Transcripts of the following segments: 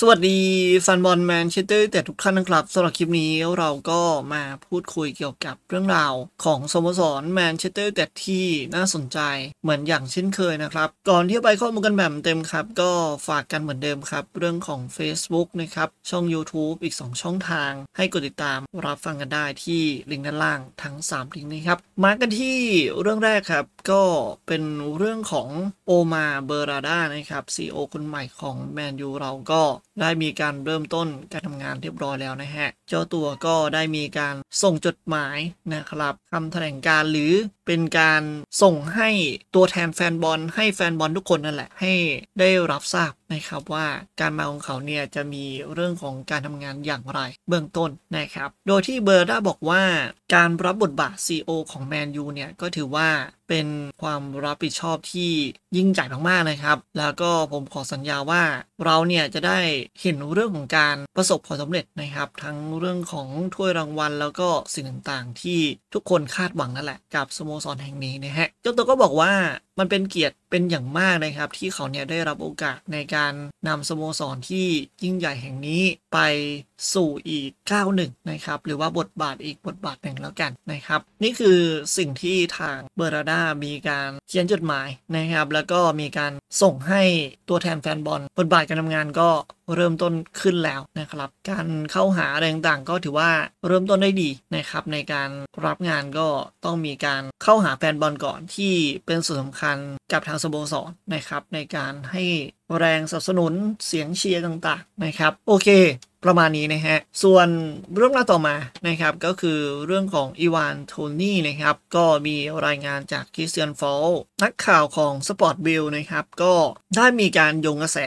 สวัสดีแฟนบอลแมนเชสเตอร์แต่ทุกท่านนะครับสำหรับคลิปนี้เราก็มาพูดคุยเกี่ยวกับเรื่องราวของสโมสรแมนเชสเตอร์แต่ที่น่าสนใจเหมือนอย่างเช่นเคยนะครับ ก่อนที่จะไปข้อมูลกันแบบเต็มครับ ก็ฝากกันเหมือนเดิมครับ เรื่องของ Facebook นะครับ ช่อง YouTube อีก 2 ช่องทาง ให้กดติดตามรับฟังกันได้ที่ลิงก์ด้านล่างทั้ง 3 ลิงก์นี้ครับมากันที่เรื่องแรกครับก็เป็นเรื่องของโอมาเบอราดานะครับซีอคนใหม่ของแมนยูเราก็ได้มีการเริ่มต้นการทำงานเรียบร้อยแล้วนะฮะ เจ้าตัวก็ได้มีการส่งจดหมายนะครับคำแถลงการหรือเป็นการส่งให้ตัวแทนแฟนบอลให้แฟนบอลทุกคนนั่นแหละ ให้ได้รับทราบนะครับว่าการมาของเขาเนี่ยจะมีเรื่องของการทำงานอย่างไรเบื้องต้นนะครับโดยที่เบอร์ด้าบอกว่า การรับบทบาท CEO ของแมนยูเนี่ย ก็ถือว่าเป็นความรับผิดชอบที่ยิ่งใหญ่มากๆนะครับ แล้วก็ผมขอสัญญาว่าเราเนี่ยจะได้เห็นเรื่องของการประสบความสำเร็จนะครับ ทั้งเรื่องของถ้วยรางวัลแล้วก็สิ่งต่างๆ ที่ทุกคนคาดหวังนั่นแหละ กับสโมสรแห่งนี้นะฮะเจ้าตัวก็บอกว่ามันเป็นเกียรติเป็นอย่างมากนะครับที่เขาเนี่ยได้รับโอกาสในการนำสโมสรที่ยิ่งใหญ่แห่งนี้ไปสู่อีก9้าวหนึ่งนะครับหรือว่าบทบาทอีกบทบาทหนึ่งแล้วกันนะครับ นี่คือสิ่งที่ทางเบอร์ราดามีการเขียนจดหมายนะครับ แล้วก็มีการส่งให้ตัวแทนแฟนบอลบทบาทการทำงานก็เริ่มต้นขึ้นแล้วนะครับ การเข้าหาอะไรต่างๆก็ถือว่าเริ่มต้นได้ดีนะครับ ในการรับงานก็ต้องมีการเข้าหาแฟนบอลก่อนที่เป็นส่วนสำคัญกับทางสโมสรนะครับ ในการให้แรงสนับสนุนเสียงเชียร์ต่างๆนะครับ โอเคประมาณนี้นะฮะ ส่วนเรื่องราวต่อมานะครับ ก็คือเรื่องของอีวานโทนี่นะครับ ก็มีรายงานจากคิสเซียนฟอลนักข่าวของสปอร์ตบิลนะครับ ก็ได้มีการโยงกระแส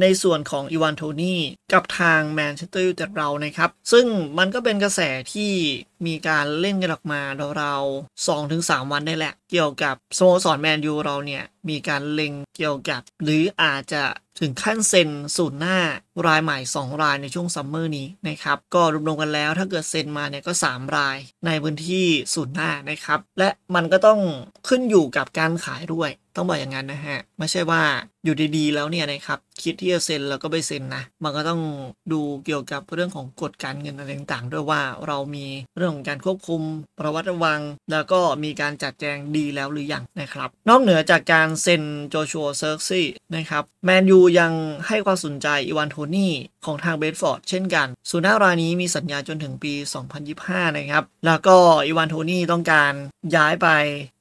ในส่วนของอีวานโทนี่กับทางแมนเชสเตอร์ยูไนเต็ดเรานะครับ ซึ่งมันก็เป็นกระแสที่มีการเล่นกันออกมาเราส2-3 วันได้แหละ เกี่ยวกับสโมสรแมนยูเราเนี่ย มีการเล็งเกี่ยวกับ หรืออาจจะถึงขั้นเซ็นสูนหน้ารายใหม่2รายในช่วงซัมเมอร์นี้นะครับก็รวมๆกันแล้วถ้าเกิดเซ็นมาเนี่ยก็ 3 รายในพื้นที่ศูนย์หน้านะครับและมันก็ต้องขึ้นอยู่กับการขายด้วย ต้องบอกอย่างนั้นนะฮะ ไม่ใช่ว่าอยู่ดีๆแล้วเนี่ยนะครับ คิดที่จะเซ็นแล้วก็ไปเซ็นนะ มันก็ต้องดูเกี่ยวกับเรื่องของกฎการเงินอะไรต่างๆ ด้วยว่าเรามีเรื่องของการควบคุมประวัิระวัง แล้วก็มีการจัดแจงดีแล้วหรืออยังนะครับนอกเหนือจากการเซ็นโจชัวเซอร์ซี่นะครับแมนยูยังให้ความสนใจอีวานโทนี่ของทางเบนฟอร์ดเช่นกัน สุนารายนี้มีสัญญาจนถึงปี 2025 นะครับ แล้วก็อีวานโทนี่ต้องการย้ายไป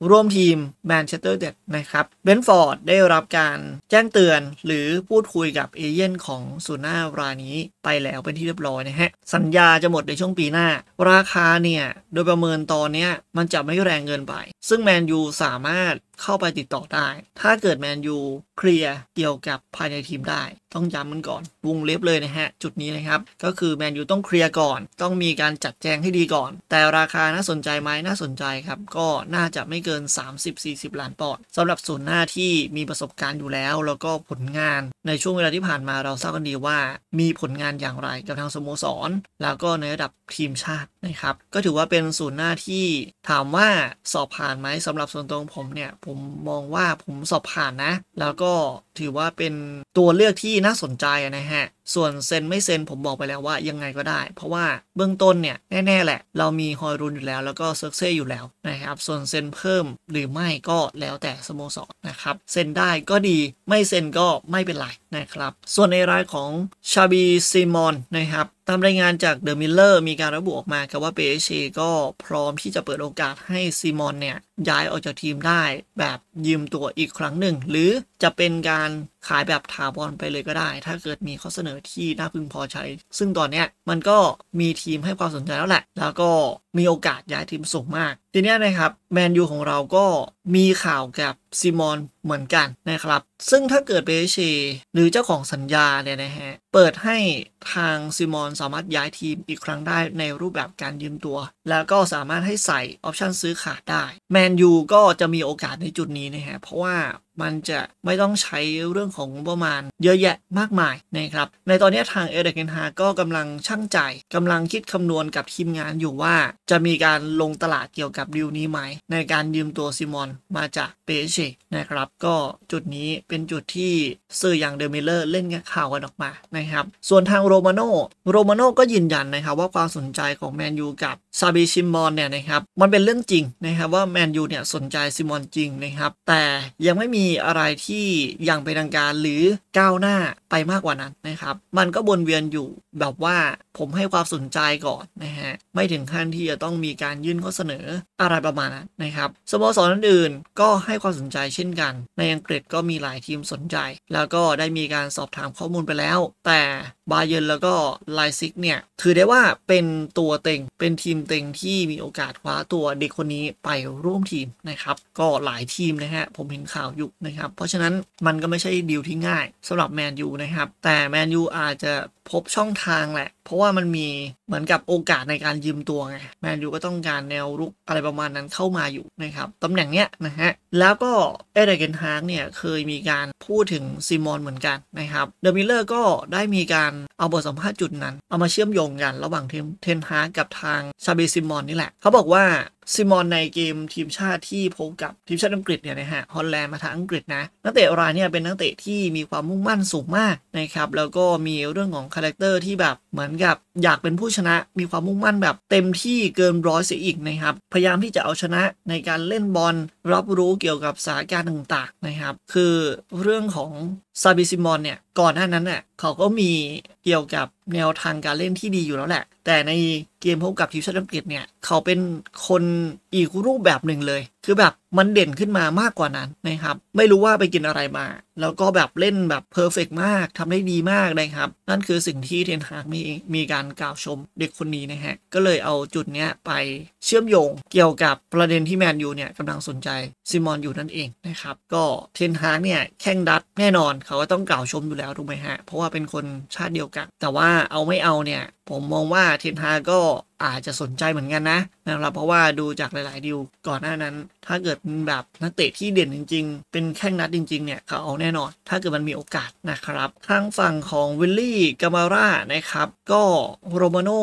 ร่วมทีมแมนเชสเตอร์เด็ดนะครับ เบนฟอร์ดได้รับการแจ้งเตือน หรือพูดคุยกับเอเย่นของสุนารายนี้ไปแล้วเป็นที่เรียบร้อยนะฮะ สัญญาจะหมดในช่วงปีหน้า ราคาเนี่ย โดยประเมินตอนนี้มันจะไม่แรงเกินไป ซึ่งแมนยูสามารถเข้าไปติดต่อได้ ถ้าเกิดแมนยูเคลียร์เกี่ยวกับภายในทีมได้ต้องย้ำมันก่อน วงเล็บเลยนะฮะ จุดนี้นะครับ ก็คือแมนยูต้องเคลียร์ก่อน ต้องมีการจัดแจงให้ดีก่อน แต่ราคาน่าสนใจไหมน่าสนใจครับ ก็น่าจะไม่เกิน 30-40ล้านปอนด์สำหรับส่วนหน้าที่มีประสบการณ์อยู่แล้ว แล้วก็ผลงานในช่วงเวลาที่ผ่านมาเราทราบกันดีว่ามีผลงานอย่างไรกับทางสโมสร แล้วก็ในระดับทีมชาตินะครับก็ถือว่าเป็นส่วนหน้าที่ ถามว่าสอบผ่านไหมสำหรับส่วนตัวงผมเนี่ยผมมองว่าผมสอบผ่านนะ แล้วก็ถือว่าเป็นตัวเลือกที่น่าสนใจนะฮะส่วนเซ็นไม่เซ็นผมบอกไปแล้วว่ายังไงก็ได้ เพราะว่าเบื้องต้นเนี่ยแน่ ๆ แหละเรามีฮอยรุนอยู่แล้วแล้วก็เซอร์เซ่อยู่แล้วนะครับ ส่วนเซ็นเพิ่มหรือไม่ก็แล้วแต่สโมสรนะครับเซ็นได้ก็ดีไม่เซ็นก็ไม่เป็นไรนะครับส่วนในรายของชาบีซีมอนนะครับตามรายงานจากเดอะมิลเลอร์มีการระบุออกมาครับว่าเปเชก็พร้อมที่จะเปิดโอกาสให้ซีมอนเนี่ยย้ายออกจากทีมได้แบบยืมตัวอีกครั้งหนึ่งหรือจะเป็นการขายแบบถาวรไปเลยก็ได้ ถ้าเกิดมีข้อเสนอที่น่าพึงพอใจซึ่งตอนเนี้ยมันก็มีทีมให้ความสนใจแล้วแหละ แล้วก็มีโอกาสย้ายทีมสูงมาก ทีเนี้ยนะครับแมนยูของเราก็มีข่าวกับซิมอนเหมือนกันนะครับ ซึ่งถ้าเกิดเบเชหรือเจ้าของสัญญาเนี่ยนะฮะ เปิดให้ทางซิมอนสามารถย้ายทีมอีกครั้งได้ในรูปแบบการยืมตัว แล้วก็สามารถให้ใส่ออปชันซื้อขาดได้ แมนยูก็จะมีโอกาสในจุดนี้นะฮะ เพราะว่ามันจะไม่ต้องใช้เรื่องของประมาณเยอะแยะมากมายนะครับ ในตอนนี้ทางเอเดเกนฮาก็กำลังช่างใจ กำลังคิดคำนวณกับทีมงานอยู่ว่าจะมีการลงตลาดเกี่ยวกับดิวนี้ไหมในการยืมตัวซิมอนมาจากเปเชนะครับ ก็จุดนี้เป็นจุดที่เื่อ์ยังเดอมิเลอร์เล่นข่าวกันออกมานะครับ ส่วนทางโรมาโนโรมาโนก็ยืนยันนะครับว่าความสนใจของแมนยูกับซาบิซิมอนเนี่ยนะครับมันเป็นเรื่องจริงนะครับว่าแมนยูเนี่ย สนใจซิมอนจริงนะครับ แต่ยังไม่มีอะไรที่ยังเป็นทางการหรือก้าวหน้าไปมากกว่านั้นนะครับ มันก็วนเวียนอยู่แบบว่าผมให้ความสนใจก่อนนะฮะไม่ถึงขั้นที่จะต้องมีการยื่นข้อเสนออะไรประมาณนั้นนะครับสโมสรอื่นๆก็ให้ความสนใจเช่นกัน ในอังกฤษก็มีหลายทีมสนใจ แล้วก็ได้มีการสอบถามข้อมูลไปแล้ว แต่บาเยนแล้วก็ไลซิกเนี่ยถือได้ว่าเป็นตัวเต็งเป็นทีมเต็งที่มีโอกาสคว้าตัวเด็กคนนี้ไปร่วมทีมนะครับก็หลายทีมนะฮะผมเห็นข่าวอยู่นะครับเพราะฉะนั้นมันก็ไม่ใช่ดีลที่ง่าย สำหรับแมนยูนะครับแต่แมนยูอาจจะพบช่องทางแหละเพราะว่ามันมีเหมือนกับโอกาสในการยืมตัวไง แมนยูก็ต้องการแนวรุกอะไรประมาณนั้นเข้ามาอยู่นะครับตำแหน่งเนี้ยนะฮะแล้วก็เอเดเกนฮาร์กเนี่ยเคยมีการพูดถึงซิมอนเหมือนกันนะครับเดอมิเลอร์ก็ได้มีการเอาบทสัมภาษณ์จุดนั้น เอามาเชื่อมโยงกันระหว่างเทนฮารกกับทางชาเบซิมอนนี่แหละ เขาบอกว่าซิมอนในเกมทีมชาติที่พบกับทีมชาติอังกฤษเนี่ยนะฮะฮอลแลนด์มาทางอังกฤษนะ นักเตะรายเนี่ยเป็นนักเตะที่มีความมุ่งมั่นสูงมากนะครับแล้วก็มีเรื่องของคาแรคเตอร์ที่แบบเหมือนกับ อยากเป็นผู้ชนะมีความมุ่งมั่นแบบเต็มที่เกินร้อยเสียอีกนะครับพยายามที่จะเอาชนะในการเล่นบอลรับรู้เกี่ยวกับสถานการณ์ต่างๆนะครับคือเรื่องของซาบิซิมอนเนี่ยก่อนหน้านั้นเนี่ยเขาก็มีเกี่ยวกับแนวทางการเล่นที่ดีอยู่แล้วแหละ แต่ในเกมพบกับทีมชาติอังกฤษเนี่ย เขาเป็นคนอีกรูปแบบหนึ่งเลยคือแบบมันเด่นขึ้นมามากกว่านั้นนะครับไม่รู้ว่าไปกินอะไรมา แล้วก็แบบเล่นแบบเพอร์เฟกมากทำได้ดีมากนะครับ นั่นคือสิ่งที่เทนฮากมีมีการกล่าวชมเด็กคนนี้นะฮะ ก็เลยเอาจุดเนี้ยไปเชื่อมโยง เกี่ยวกับประเด็นที่แมนยูเนี่ยกำลังสนใจซิมอนอยู่นั่นเองนะครับก็เทนฮากเนี่ยแข่งดัดแน่นอนเขาก็ต้องกล่าวชมอยู่แล้วถูกไหมฮะ เพราะว่าเป็นคนชาติเดียวกัน แต่ว่าเอาไม่เอาเนี่ยผมมองว่าเทนฮา ก็อาจจะสนใจเหมือนกันนะนะครับเพราะว่าดูจากหลายๆดิวก่อนหน้านั้นถ้าเกิดแบบนักเตะที่เด่นจริงๆ เป็นแข้งนัดจริง ๆ เนี่ยเขาเอาแน่นอน ถ้าเกิดมันมีโอกาสนะครับ ทางฝั่งของวิลลี่กามาร่านะครับ ก็โรมาโน่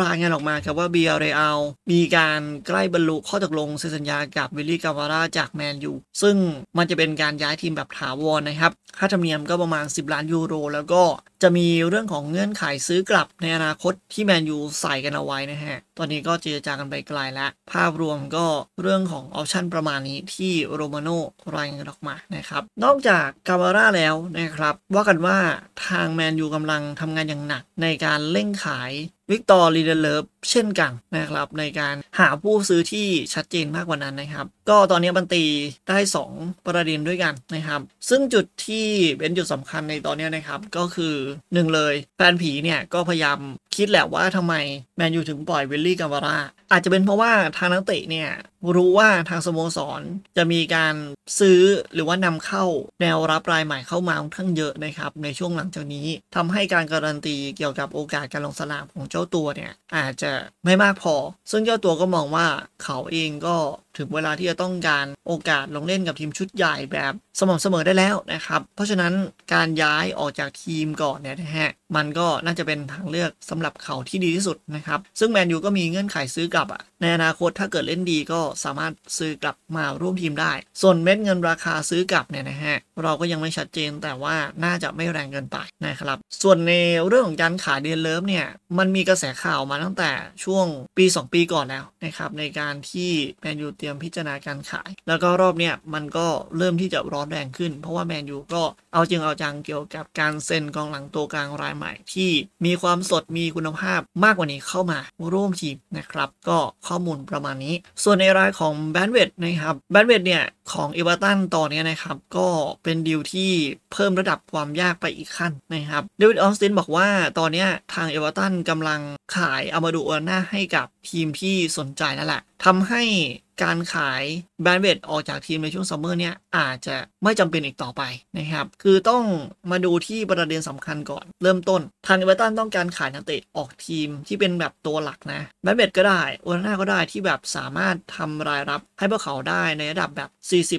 รายงานออกมาครับว่าเบียเรอัลมีการใกล้บรรลุข้อตกลงเซ็นสัญญากับวิลลี่กามาร่าจากแมนยู ซึ่งมันจะเป็นการย้ายทีมแบบถาวรนะครับ ค่าธรรมเนียมก็ประมาณ 10ล้านยูโร แล้วก็จะมีเรื่องของเงื่อนไขซื้อกลับในอนาคตที่แมนยูใส่กันเอาไว้นะฮะ ตอนนี้ก็เจรจากันไปไกลแล้ว ภาพรวมก็เรื่องของออปชั่นันประมาณนี้ที่โรมาโนรายงานออกมานะครับ นอกจากกาบาร่าแล้วนะครับว่ากันว่าทางแมนยูกำลังทำงานอย่างหนัก ในการเร่งขายวิกตอร์ลีเดเลฟเช่นกันนะครับ ในการหาผู้ซื้อที่ชัดเจนมากกว่านั้นนะครับ ก็ตอนนี้บันตีได้2 ประเด็นด้วยกันนะครับ ซึ่งจุดที่เป็นจุดสำคัญในตอนนี้นะครับ ก็คือ1เลยแฟนผีเนี่ยก็พยายามคิดแหละว่าทำไมแมนยูถึงปล่อยวิลลี่กัมบาร่าอาจจะเป็นเพราะว่าทางนักเตะเนี่ยรู้ว่าทางสโมสรจะมีการซื้อหรือว่านำเข้าแนวรับรายใหม่เข้ามาค่อนข้างเยอะนะครับในช่วงหลังจากนี้ทำให้การการันตีเกี่ยวกับโอกาสการลงสนามของเจ้าตัวเนี่ยอาจจะไม่มากพอ ซึ่งเจ้าตัวก็มองว่าเขาเองก็ถึงเวลาที่จะต้องการโอกาสลงเล่นกับทีมชุดใหญ่แบบสม่ำเสมอได้แล้วนะครับ เพราะฉะนั้นการย้ายออกจากทีมก่อนเนี่ยนะฮะ มันก็น่าจะเป็นทางเลือกสำหรับเขาที่ดีที่สุดนะครับซึ่งแมนยูก็มีเงื่อนไขซื้อกลับอะในอนาคตถ้าเกิดเล่นดีก็สามารถซื้อกลับมาร่วมทีมได้ ส่วนเม็ดเงินราคาซื้อกลับเนี่ยนะฮะเราก็ยังไม่ชัดเจนแต่ว่าน่าจะไม่แรงเกินไปนะครับส่วนในเรื่องของการขายเดนเลิฟเนี่ยมันมีกระแสข่าวมาตั้งแต่ช่วงปี 2 ปีก่อนแล้วนะครับในการที่แมนยูตรียมพิจารณาการขาย แล้วก็รอบเนี้ยมันก็เริ่มที่จะร้อนแรงขึ้น เพราะว่าแมนยูก็เอาจริงเอาจังเกี่ยวกับการเซ็นกองหลังตัวกลางรายใหม่ ที่มีความสดมีคุณภาพมากกว่านี้เข้ามาร่วมทีมนะครับ ก็ข้อมูลประมาณนี้ ส่วนในรายของแบนเวดนะครับ แบนเวดเนี่ย ของเอเวอร์ตันตอนนี้นะครับ ก็เป็นดีลที่เพิ่มระดับความยากไปอีกขั้นนะครับ เดวิดออสตินบอกว่าตอนนี้ทางเอเวอร์ตันกำลังขายอามาดูอาน่าให้กับทีมที่สนใจนั่นแหละทำใหการขายแบนด์เวดออกจากทีม ในช่วงซัมเมอร์เนี่ยอาจจะไม่จำเป็นอีกต่อไปนะครับ คือต้องมาดูที่ประเด็นสำคัญก่อนเริ่มต้น ทางเอเวอร์ตันต้องการขายนักเตะออกทีมที่เป็นแบบตัวหลักนะ แบนด์เวดก็ได้ โอนาน่าก็ได้ที่แบบสามารถทำรายรับให้พวกเขาได้ในระดับแบบ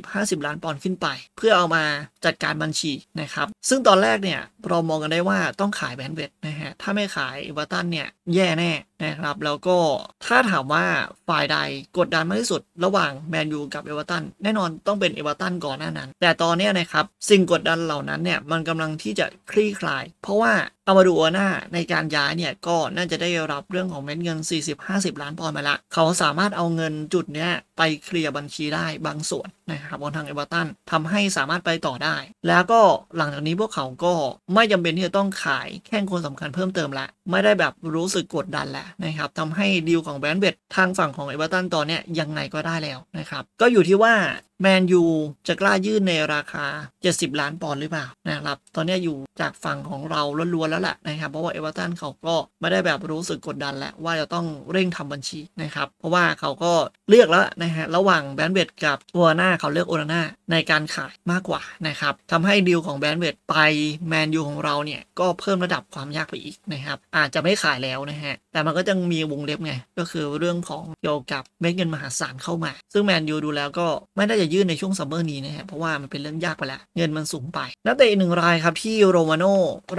40-50 ล้านปอนด์ขึ้นไป เพื่อเอามาจัดการบัญชีนะครับ ซึ่งตอนแรกเนี่ยเรามองกันได้ว่าต้องขายแบนเวทนะฮะ ถ้าไม่ขายเอเวอร์ตันเนี่ยแย่แน่นะครับ แล้วก็ถ้าถามว่าฝ่ายใดกดดันมากที่สุด ระหว่างแมนยูกับเอเวอร์ตัน แน่นอนต้องเป็นเอเวอร์ตันก่อนหน้านั้น แต่ตอนนี้นะครับ สิ่งกดดันเหล่านั้นเนี่ย มันกำลังที่จะคลี่คลาย เพราะว่าอามาดูัวหน้าในการย้ายเนี่ยก็น่าจะได้รับเรื่องของเม็ดเงิน 40-50 ล้านปอนด์มาละเขาสามารถเอาเงินจุดเนี้ยไปเคลียร์บัญชีได้บางส่วนนะครับบนทางเอเวอเรตันทำให้สามารถไปต่อได้ แล้วก็หลังจากนี้พวกเขาก็ไม่จำเป็นที่จะต้องขายแข้งคนสำคัญเพิ่มเติมละไม่ได้แบบรู้สึกกดดันแล้วนะครับทำให้ดีลของแบรนด์เบดทางฝั่งของเอเวอเรตันตอนเนี้ยยังไงก็ได้แล้วนะครับก็อยู่ที่ว่าแมนยูจะกล้ายื่นในราคา 70 ล้านปอนด์หรือเปล่านะครับตอนนี้อยู่จากฝั่งของเราล้วนแล้วแหละนะครับเพราะว่าเอเวอร์ตันเขาก็ไม่ได้แบบรู้สึกกดดันแล้วว่าจะต้องเร่งทำบัญชี นะครับ เพราะว่าเขาก็เลือกแล้วนะฮะระหว่างแบนเวดกับโอรานาเขาเลือกโอรานาในการขายมากกว่านะครับทำให้ดีลของแบนเวดไปแมนยูของเราเนี่ย ก็เพิ่มระดับความยากไปอีกนะครับ อาจจะไม่ขายแล้วนะฮะแต่มันก็ยังมีวงเล็บไง ก็คือเรื่องของเกี่ยวกับเม็ดเงินมหาศาลเข้ามา ซึ่งแมนยูดูแล้วก็ไม่ได้จะยื่นในช่วงซัมเมอร์นี้นะฮะเพราะว่ามันเป็นเรื่องยากไปแล้ว เงินมันสูงไปนักเตะอีกหนึ่งรายครับที่โรมาโน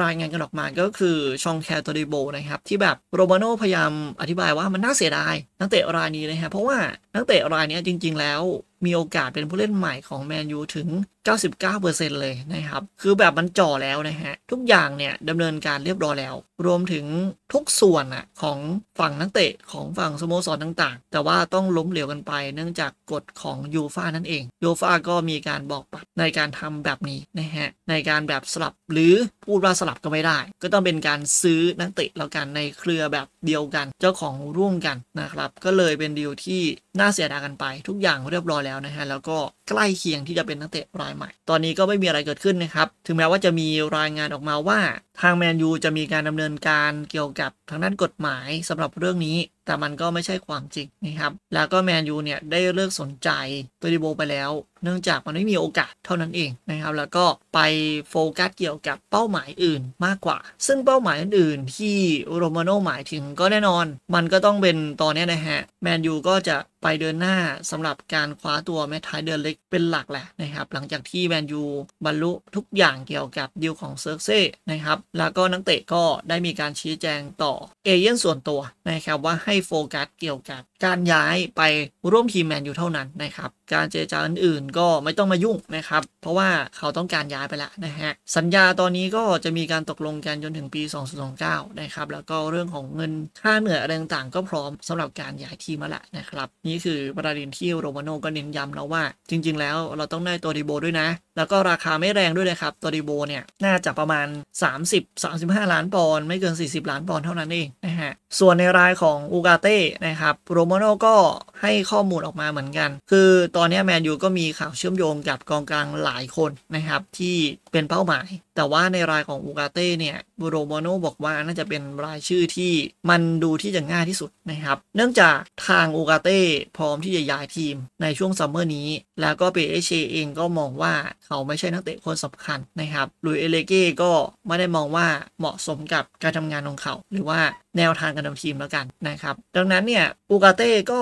รายงานกันออกมาาณก็คือชองแคโตริโบ นะครับ ที่แบบโรมาโนพยายามอธิบายว่ามันน่าเสียดาย นักเตะรายนี้นะครับเพราะว่านักเตะรายนี้จริงๆแล้วมีโอกาสเป็นผู้เล่นใหม่ของแมนยูถึง99%เลยนะครับ คือแบบมันจ่อแล้วนะฮะ ทุกอย่างเนี่ยดำเนินการเรียบร้อยแล้ว รวมถึงทุกส่วนอะของฝั่งนักเตะของฝั่งสโมสรต่าง ๆ แต่ว่าต้องล้มเหลวกันไปเนื่องจากกฎของยูฟานั่นเอง ยูฟาก็มีการบอกปัด ในการทำแบบนี้นะฮะ ในการแบบสลับหรือพูดว่าสลับก็ไม่ได้ ก็ต้องเป็นการซื้อนักเตะแล้วกันในเครือแบบเดียวกันเจ้าของร่วมกันนะครับ ก็เลยเป็นดีลที่น่าเสียดายกันไป ทุกอย่างเรียบร้อยแล้วนะฮะ แล้วก็ใกล้เคียงที่จะเป็นนักเตะรายใหม่ตอนนี้ก็ไม่มีอะไรเกิดขึ้นนะครับ ถึงแม้ว่าจะมีรายงานออกมาว่าทางแมนยูจะมีการดำเนินการเกี่ยวกับทางด้านกฎหมายสำหรับเรื่องนี้ แต่มันก็ไม่ใช่ความจริงนะครับ แล้วก็แมนยูเนี่ย ได้เลิกสนใจตัวดิโบไปแล้ว เนื่องจากมันไม่มีโอกาสเท่านั้นเองนะครับ แล้วก็ไปโฟกัสเกี่ยวกับเป้าหมายอื่นมากกว่า ซึ่งเป้าหมายอื่นๆ ที่โรมาโนหมายถึงก็แน่นอน มันก็ต้องเป็นตอนนี้นะฮะ แมนยูก็จะไปเดินหน้าสำหรับการคว้าตัวแมทไทเดอร์เล็ก เป็นหลักแหละนะครับ หลังจากที่แมนยูบรรลุทุกอย่างเกี่ยวกับดีลของเซอร์เซ่นะครับแล้วก็นักเตะก็ได้มีการชี้แจงต่อเอเย่นส่วนตัวนะครับว่าให้โฟกัสเกี่ยวกับการย้ายไปร่วมทีมแมนยูเท่านั้นนะครับการเจรจาอื่นๆ ก็ไม่ต้องมายุ่งนะครับ เพราะว่าเขาต้องการย้ายไปแล้วนะฮะ สัญญาตอนนี้ก็จะมีการตกลงกันจนถึงปี 2029นะครับแล้วก็เรื่องของเงินค่าเหนื่อยอะไรต่างๆก็พร้อมสำหรับการย้ายทีมมาละนะครับ นี่คือประเด็นที่โรมาโนก็เน้นย้ำแล้วว่า จริงๆแล้วเราต้องได้ตัวดีโบด้วยนะ แล้วก็ราคาไม่แรงด้วยนะครับตัวดีโบเนี่ยน่าจะประมาณ 30-35 ล้านปอนด์ไม่เกิน 40ล้านปอนด์เท่านั้นเองนะฮะส่วนในรายของอูกาเต้นะครับโรมาโนก็ให้ข้อมูลออกมาเหมือนกันคือตอนนี้แมนยูก็มีข่าวเชื่อมโยงกับกองกลางหลายคนนะครับ ที่เป็นเป้าหมาย แต่ว่าในรายของอูกาเต้เนี่ยบูโรโมโนบอกว่าน่าจะเป็นรายชื่อที่มันดูที่จะง่ายที่สุดนะครับ เนื่องจากทางอูกาเต้พร้อมที่จะย้ายทีมในช่วงซัมเมอร์นี้ แล้วก็เปเชเองก็มองว่าเขาไม่ใช่นักเตะคนสำคัญนะครับลุยเอเลเก้ก็ไม่ได้มองว่าเหมาะสมกับการทำงานของเขาหรือว่าแนวทางการนำทีมแล้วกันนะครับ ดังนั้นเนี่ยอูกาเต้ก็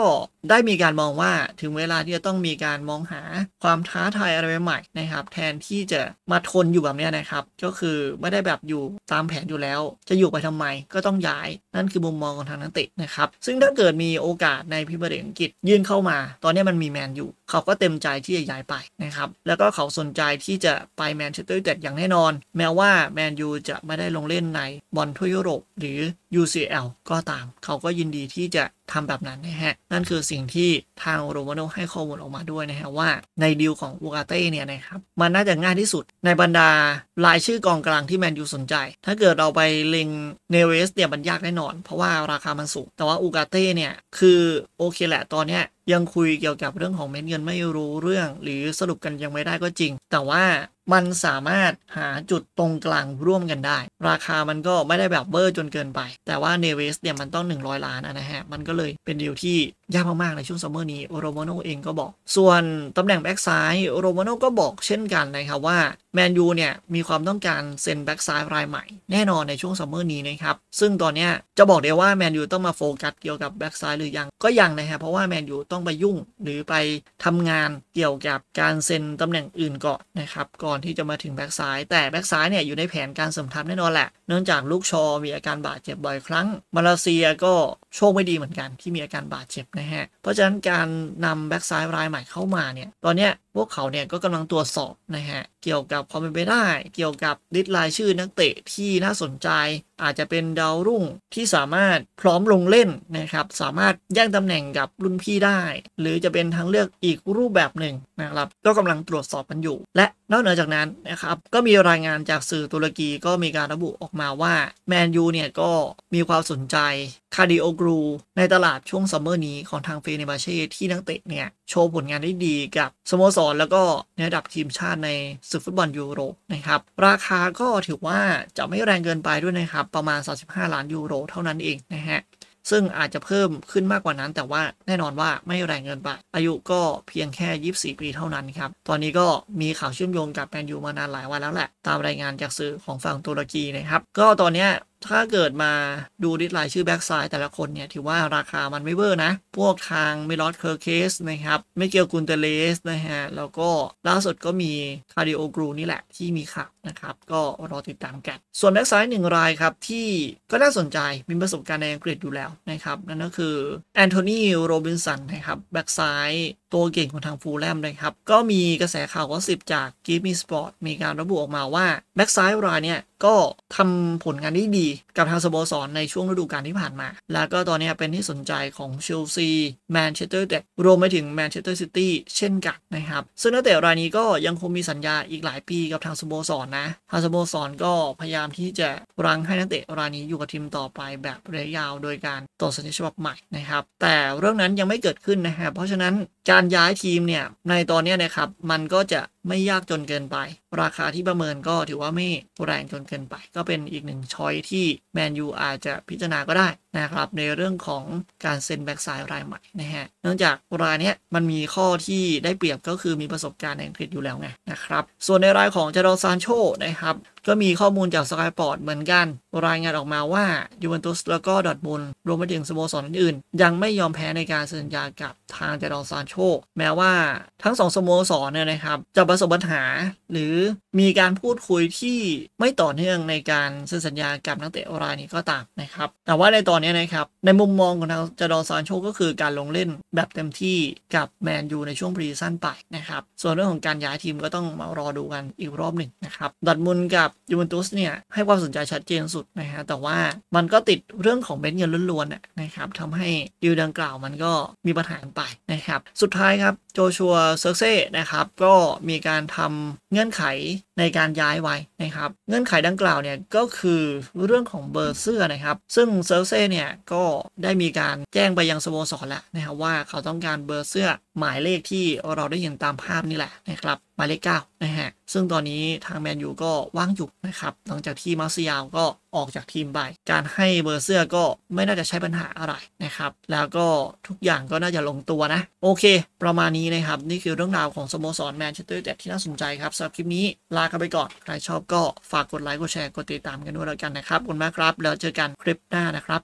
ได้มีการมองว่าถึงเวลาที่จะต้องมีการมองหาความท้าทายอะไรใหม่นะครับแทนที่จะ มาทนอยู่แบบนี้นะครับก็คือไม่ได้แบบอยู่ตามแผนอยู่แล้วจะอยู่ไปทำไม ก็ต้องย้ายนั่นคือมุมมองของทางนักเตะนะครับ ซึ่งถ้าเกิดมีโอกาสในพิมพ์เดอังกฤษยื่นเข้ามา ตอนนี้มันมีแมนอยู่เขาก็เต็มใจที่จะย้ายไปนะครับ แล้วก็เขาสนใจที่จะไปแมนเชสเตอร์ยูไนเต็ดอย่างแน่นอน แม้ว่าแมนยูจะไม่ได้ลงเล่นในบอลทั่วยุโรป หรือ UCL ก็ตาม เขาก็ยินดีที่จะทำแบบนั้นนะฮะ นั่นคือสิ่งที่ทางโรมาโนให้ข้อมูลออกมาด้วยนะฮะว่าในดีลของอูกาเต้เนี่ยนะครับ มันน่าจะง่ายที่สุดในบรรดารายชื่อกองกลางที่แมนยูสนใจ ถ้าเกิดเราไปเล็งเนเวสเนี่ยมันยากแน่นอน เพราะว่าราคามันสูง แต่ว่าอูกาเต้เนี่ยคือโอเคแหละตอนเนี้ยยังคุยเกี่ยวกับเรื่องของเม็ดเงินไม่รู้เรื่องหรือสรุปกันยังไม่ได้ก็จริงแต่ว่ามันสามารถหาจุดตรงกลางร่วมกันได้ ราคามันก็ไม่ได้แบบเบอร์จนเกินไป แต่ว่าเนวิสเนี่ยมันต้อง 100 ล้านนะฮะ มันก็เลยเป็นดีลที่ยากมากๆ ในช่วงซัมเมอร์นี้โรมาโนเองก็บอก ส่วนตำแหน่งแบ็กซ้ายโรมาโนก็บอกเช่นกันนะครับว่าแมนยูเนี่ยมีความต้องการเซ็นแบ็กซ้ายรายใหม่แน่นอนในช่วงซัมเมอร์นี้นะครับ ซึ่งตอนนี้จะบอกเดียวว่าแมนยูต้องมาโฟกัสเกี่ยวกับแบ็กซ้ายหรือยังก็ยังนะครับเพราะว่าแมนยูต้องไปยุ่งหรือไปทำงานเกี่ยวกับการเซ็นตำแหน่งอื่นก่อนนะครับก่อนที่จะมาถึงแบ็กซ้ายแต่แบ็กซ้ายเนี่ยอยู่ในแผนการสมทับแน่นอนแหละเนื่องจากลูกชอ มีอาการบาดเจ็บบ่อยครั้งมาเลเซียก็โชคไม่ดีเหมือนกันที่มีอาการบาดเจ็บนะะฮะเพราะฉะนั้นการนำแบ็กซ้ายรายใหม่เข้ามาเนี่ยตอนเนี้ยพวกเขาเนี่ยก็กำลังตรวจสอบนะฮะ เกี่ยวกับความเป็นไปได้ เกี่ยวกับลิสต์รายชื่อนักเตะที่น่าสนใจ อาจจะเป็นดาวรุ่งที่สามารถพร้อมลงเล่นนะครับสามารถแย่งตำแหน่งกับรุ่นพี่ได้ หรือจะเป็นทางเลือกอีกรูปแบบหนึ่งนะครับก็กำลังตรวจสอบกันอยู่และนอกเหนือจากนั้นนะครับก็มีรายงานจากสื่อตุรกีก็มีการระบุออกมาว่าแมนยูเนี่ยก็มีความสนใจคาดิโอกรู ในตลาดช่วงซัมเมอร์นี้ของทางเฟเนบาเช่ที่นักเตะเนี่ยโชว์ผลงานได้ดีกับ สโมสร แล้วก็ในระดับทีมชาติในศึกฟุตบอลยูโรนะครับ ราคาก็ถือว่าจะไม่แรงเกินไปด้วยนะครับ ประมาณ35ล้านยูโร เท่านั้นเองนะฮะ ซึ่งอาจจะเพิ่มขึ้นมากกว่านั้น แต่ว่าแน่นอนว่าไม่แรงเกินไป อายุก็เพียงแค่ 24 ปีเท่านั้นครับ ตอนนี้ก็มีข่าวเชื่อมโยงกับแมนยูมานานหลายวันแล้วแหละ ตามรายงานจากสื่อของฝั่งตุรกีนะครับ ก็ตอนนี้ถ้าเกิดมาดูดิสไลชื่อแบ็กไซด์แต่ละคนเนี่ยถือว่าราคามันไม่เวอร์นะ พวกทางมิลอสเคอร์เคสนะครับ ไม่เกี่ยวกุนเตเลสนะฮะ แล้วก็ล่าสุดก็มีคาริโอกรูนี่แหละที่มีข่าวนะครับ ก็รอติดตามกันส่วนแบ็กไซด์หนึ่งรายครับที่ก็น่าสนใจ มีประสบการณ์ในอังกฤษอยู่แล้วนะครับ นั่นก็คือแอนโทนีโรบินสันนะครับแบ็กไซด์ตัวเก่งของทางฟูลแลมนะครับ ก็มีกระแสข่าวว่าสิบจากกิฟมีสปอร์ตมีการระบุออกมาว่าแบ็กซ้ายรายเนี่ยก็ทำผลงานได้ดีกับทางสโมสรในช่วงฤดูกาลที่ผ่านมา แล้วก็ตอนนี้เป็นที่สนใจของเชลซีแมนเชสเตอร์เด็กรวมไปถึงแมนเชสเตอร์ซิตี้เช่นกันนะครับ ซึ่งนักเตะรายนี้ก็ยังคงมีสัญญาอีกหลายปีกับทางสโมสรนนะทางสโมสรก็พยายามที่จะรังให้นักเตะรายนี้อยู่กับทีมต่อไป แบบระยะยาว โดยการต่อสัญญาฉบับใหม่นะครับแต่เรื่องนั้นยังไม่เกิดขึ้นนะครับเพราะฉะนั้นการย้ายทีมเนี่ยในตอนนี้นะครับมันก็จะไม่ยากจนเกินไป ราคาที่ประเมินก็ถือว่าไม่แรงจนเกินไป ก็เป็นอีกหนึ่งช้อยที่ แมนยูอาจจะพิจารณาก็ได้นะครับ ในเรื่องของการเซ็นแบ็กซ้ายรายใหม่นะฮะเนื่องจากรายนี้มันมีข้อที่ได้เปรียบก็คือมีประสบการณ์ในอังกฤษอยู่แล้วไงนะครับ ส่วนในรายของเจดอนซานโชนะครับ ก็มีข้อมูลจากสกายปอร์ตเหมือนกัน รายงานออกมาว่ายูเวนตุสแล้วก็ดอทมุลรวมไปถึงสโมสรอื่นๆ ยังไม่ยอมแพ้ในการเซ็นสัญญากับทางเจดอนซานโชแม้ว่าทั้งสองสโมสรเนี่ยนะครับจะประสบปัญหาหรือมีการพูดคุยที่ไม่ต่อเนื่องในการเซ็นสัญญากับนักเตะรายนี้ก็ตามนะครับ แต่ว่าในตอนนี้นะครับ ในมุมมองของทางจดอนซานโชก็คือการลงเล่นแบบเต็มที่กับแมนยูในช่วงปรีซั่นไปนะครับ ส่วนเรื่องของการย้ายทีมก็ต้องมารอดูกันอีกรอบหนึ่งนะครับดัดมุนกับยูเวนตุสเนี่ย ให้ความสนใจชัดเจนสุดนะฮะแต่ว่ามันก็ติดเรื่องของเบ็นเงินล้วนๆนะครับทำให้ดีลดังกล่าวมันก็มีปัญหาไปนะครับ สุดท้ายครับโจชัวเซอร์เซ่นะครับ ก็มีการทำเงื่อนไขในการย้ายไว้นะครับเงื่อนไขดังกล่าวเนี่ยก็คือเรื่องของเบอร์เสื้อนะครับซึ่งเซอร์เซ่เนี่ยก็ได้มีการแจ้งไปยังสโมสรแล้วนะครับว่าเขาต้องการเบอร์เสื้อหมายเลขที่เราได้เห็นตามภาพนี่แหละนะครับหมายเลขเก้านะฮะซึ่งตอนนี้ทางแมนยูก็ว่างอยู่นะครับหลังจากที่มาซิยาวก็ออกจากทีมไปการให้เบอร์เสื้อก็ไม่น่าจะใช้ปัญหาอะไรนะครับแล้วก็ทุกอย่างก็น่าจะลงตัวนะ โอเคประมาณนี้นะครับ นี่คือเรื่องราวของสโมสรแมนเชสเตอร์ยูไนเต็ดที่น่าสนใจครับสำหรับคลิปนี้ลากันไปก่อน ใครชอบก็ฝากกดไลค์ กดแชร์ กดติดตามกันด้วยแล้วกันนะครับ ขอบคุณมากครับ แล้วเจอกันคลิปหน้านะครับ